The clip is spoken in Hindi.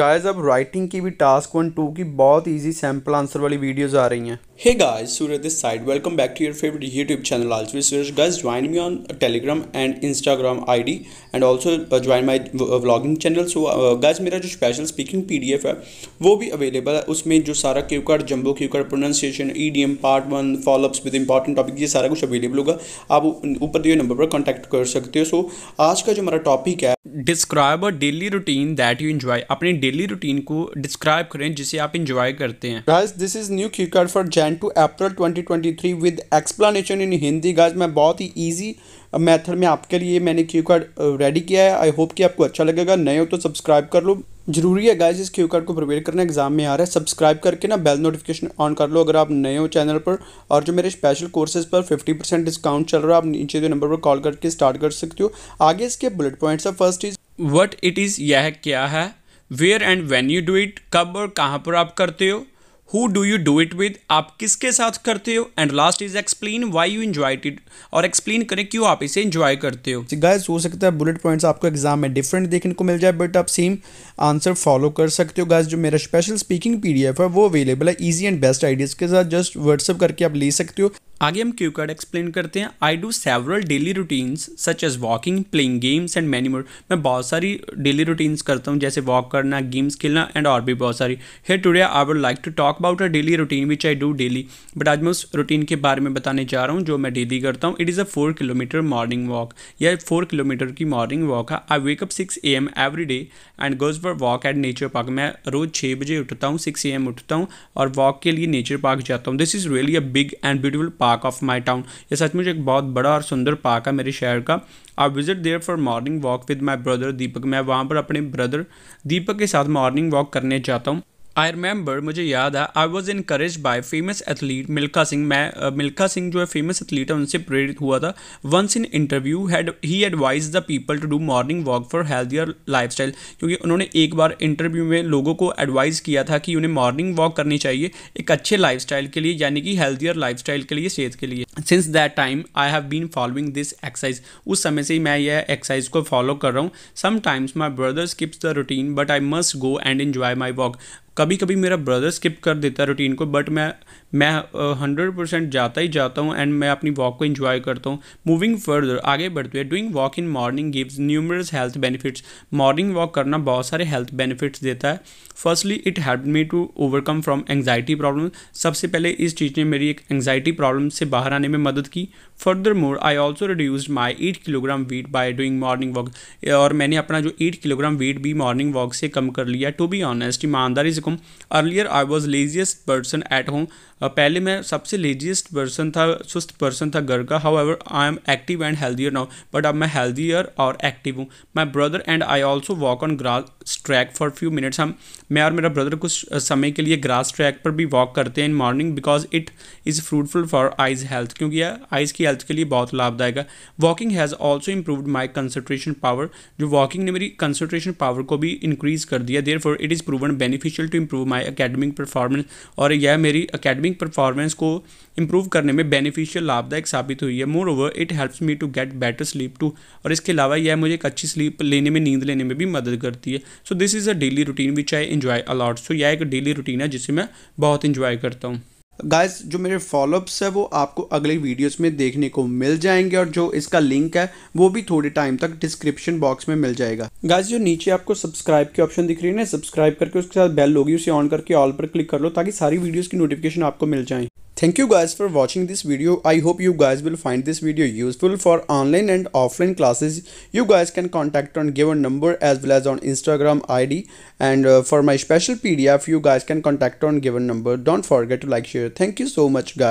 गाइस अब राइटिंग की भी टास्क वन टू की बहुत इजी सैम्पल आंसर वाली वीडियोस आ रही हैं hey guys Suraj this side welcome back to your favourite YouTube channel also Suraj guys join me on Telegram and Instagram ID and also join my vlogging channel so guys मेरा जो स्पेशल स्पीकिंग पी है वो भी अवेलेबल है उसमें जो सारा cue card jumbo cue card pronunciation E part one followups with important topic ये सारा कुछ अवेलेबल होगा आप ऊपर दिए नंबर पर कॉन्टैक्ट कर सकते हो सो so, आज का जो हमारा टॉपिक है describe a daily routine that you enjoy अपनी डेली रूटीन को डिस्क्राइब करें जिसे आप इंजॉय करते हैं guys this is new cue card for Jan to April 2023 with explanation in Hindi guys मैं बहुत ही इजी मेथड में आपके लिए मैंने क्यू कार्ड रेडी किया है आई होप कि आपको अच्छा लगेगा नए हो तो सब्सक्राइब कर लो जरूरी है गाइज इस क्यू कार्ड को प्रिपेयर करना एग्जाम में आ रहा है सब्सक्राइब करके ना बेल नोटिफिकेशन ऑन कर लो अगर आप नए हो चैनल पर और जो मेरे स्पेशल कोर्सेज पर 50 परसेंट डिस्काउंट चल रहा है आप नीचे जो नंबर पर कॉल करके स्टार्ट कर सकते हो आगे इसके बुलेट पॉइंट्स है first is what it is यह क्या है where and when you do it कब और कहाँ पर आप करते हो who do you do it with आप किसके साथ करते हो and last is explain why you enjoy it और एक्सप्लेन करें क्यों आप इसे इन्जॉय करते हो गाइज हो सकता है बुलेट पॉइंट्स आपको एग्जाम में डिफरेंट देखने को मिल जाए बट आप सेम आंसर फॉलो कर सकते हो गाइज जो मेरा special speaking P D F है वो अवेलेबल है ईजी एंड बेस्ट आइडियाज़ के साथ जस्ट व्हाट्सअप करके आप ले सकते हो आगे हम क्यू कार्ड एक्सप्लेन करते हैं I do several daily routines such as walking playing games and many more मैं बहुत सारी डेली रूटीन्स करता हूँ जैसे वॉक करना गेम्स खेलना एंड और भी बहुत सारी hey today I would like to talk about a daily routine which I do daily but आज मैं उस रूटीन के बारे में बताने जा रहा हूँ जो मैं डेली करता हूँ it is a four kilometre morning walk या फोर किलोमीटर की मॉर्निंग वॉक है I wake up six A M every day and goes for walk at nature park मैं रोज़ छः बजे उठता हूँ सिक्स ए एम उठता हूँ और वॉक के लिए नेचर पार्क जाता हूँ this is really a big and beautiful park of my town ये सच मुझे एक बहुत बड़ा और सुंदर पार्क है मेरे शहर का I visit there for morning walk with my brother Deepak मैं वहाँ पर अपने ब्रदर दीपक के साथ मॉर्निंग वॉक करने जाता हूँ आई रिमेंबर मुझे याद है I was encouraged by famous athlete Milkha Singh मैं मिल्खा सिंह जो है फेमस एथलीट है उनसे प्रेरित हुआ था once in interview had he advise the people to do morning walk for healthier life style क्योंकि उन्होंने एक बार इंटरव्यू में लोगों को एडवाइज़ किया था कि उन्हें मॉर्निंग वॉक करनी चाहिए एक अच्छे लाइफ स्टाइल के लिए यानी कि हेल्थियर लाइफ स्टाइल के लिए सेहत के लिए since that time I have been following this exercise उस समय से ही मैं यह एक्सरसाइज को फॉलो कर रहा हूँ sometimes my brother skips the routine but I must go and enjoy my walk कभी कभी मेरा ब्रदर स्किप कर देता है रूटीन को बट मैं मैं हंड्रेड परसेंट जाता ही जाता हूँ एंड मैं अपनी वॉक को इन्जॉय करता हूँ मूविंग फर्दर आगे बढ़ते हुए doing walk in morning gives numerous health benefits morning walk करना बहुत सारे हेल्थ बेनिफिट्स देता है firstly it help me to overcome from anxiety problem सबसे पहले इस चीज़ ने मेरी एक एंगजाइटी प्रॉब्लम से बाहर आने बढ़ाने में मदद की furthermore I also reduced my eight kilogram weight by doing morning walk और मैंने अपना जो एट किलोग्राम वेट भी मॉर्निंग वॉक से कम कर लिया टू बी ऑनेस्ट ईमानदारी से कम earlier I was laziest person at home पहले मैं सबसे लेजिएस्ट पर्सन था सुस्त पर्सन था घर का however I am active and healthier now but अब मैं हेल्दियर और एक्टिव हूँ my brother and I also walk on grass track for few minutes हम मैं और मेरा ब्रदर कुछ समय के लिए ग्रास ट्रैक पर भी वॉक करते हैं in morning because it is fruitful for eyes health health क्योंकि यह आइज़ की हेल्थ के लिए बहुत लाभदायक है walking has also improved my concentration power जो वॉकिंग ने मेरी कंसनट्रेशन पावर को भी इंक्रीज़ कर दिया therefore it is proven beneficial to improve my academic performance और यह मेरी अकेडमिक परफॉर्मेंस को इम्प्रूव करने में बेनिफिशियल लाभदायक साबित हुई है moreover it helps me to get better sleep too और इसके अलावा यह मुझे एक अच्छी स्लीप लेने में नींद लेने में भी मदद करती है so this is a daily routine which I enjoy a lot so यह एक डेली रूटीन है जिसे मैं बहुत इंजॉय करता हूँ गाइस जो मेरे फॉलोअप्स है वो आपको अगले वीडियोस में देखने को मिल जाएंगे और जो इसका लिंक है वो भी थोड़े टाइम तक डिस्क्रिप्शन बॉक्स में मिल जाएगा गाइस जो नीचे आपको सब्सक्राइब की ऑप्शन दिख रही है ना सब्सक्राइब करके उसके साथ बेल होगी उसे ऑन करके ऑल पर क्लिक कर लो ताकि सारी वीडियोज़ की नोटिफिकेशन आपको मिल जाए Thank you guys for watching this video. I hope you guys will find this video useful for online and offline classes. You guys can contact on given number as well as on Instagram ID and uh, for my special PDF you guys can contact on given number. Don't forget to like share. Thank you so much guys.